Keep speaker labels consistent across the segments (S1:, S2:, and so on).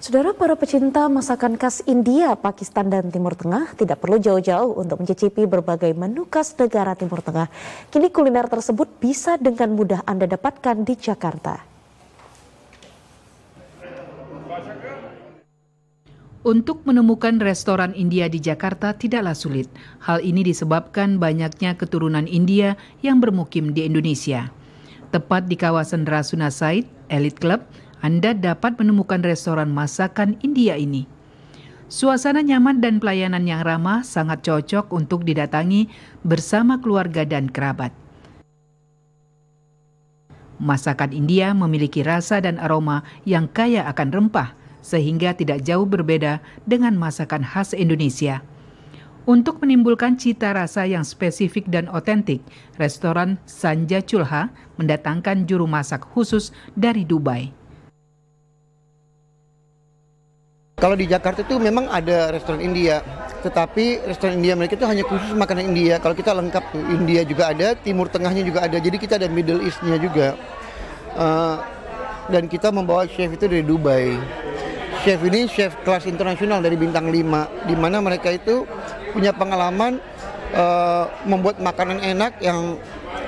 S1: Saudara para pecinta masakan khas India, Pakistan dan Timur Tengah tidak perlu jauh-jauh untuk mencicipi berbagai menu khas negara Timur Tengah. Kini kuliner tersebut bisa dengan mudah Anda dapatkan di Jakarta. Untuk menemukan restoran India di Jakarta tidaklah sulit. Hal ini disebabkan banyaknya keturunan India yang bermukim di Indonesia. Tepat di kawasan Rasuna Said, Elite Club, anda dapat menemukan restoran masakan India ini. Suasana nyaman dan pelayanan yang ramah sangat cocok untuk didatangi bersama keluarga dan kerabat. Masakan India memiliki rasa dan aroma yang kaya akan rempah, sehingga tidak jauh berbeda dengan masakan khas Indonesia. Untuk menimbulkan cita rasa yang spesifik dan otentik, restoran Sanja Chulha mendatangkan juru masak khusus dari Dubai.
S2: Kalau di Jakarta itu memang ada restoran India, tetapi restoran India mereka itu hanya khusus makanan India. Kalau kita lengkap tuh, India juga ada, Timur Tengahnya juga ada. Jadi kita ada Middle Eastnya juga. Uh, dan kita membawa chef itu dari Dubai. Chef ini chef kelas internasional dari bintang 5, di mana mereka itu punya pengalaman uh, membuat makanan enak yang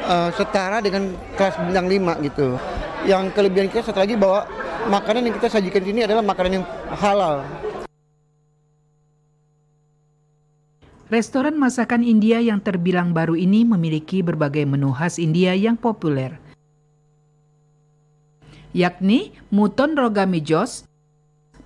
S2: uh, setara dengan kelas bintang 5 gitu. Yang kelebihan kita satu lagi bawa makanan yang kita sajikan di sini adalah makanan yang halal.
S1: Restoran masakan India yang terbilang baru ini memiliki berbagai menu khas India yang populer, yakni muton rogami jos,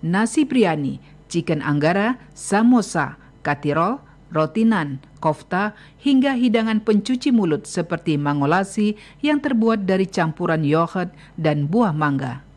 S1: nasi biryani, chicken anggara, samosa, katirol, rotinan, kofta, hingga hidangan pencuci mulut seperti mangolasi yang terbuat dari campuran yogurt dan buah mangga.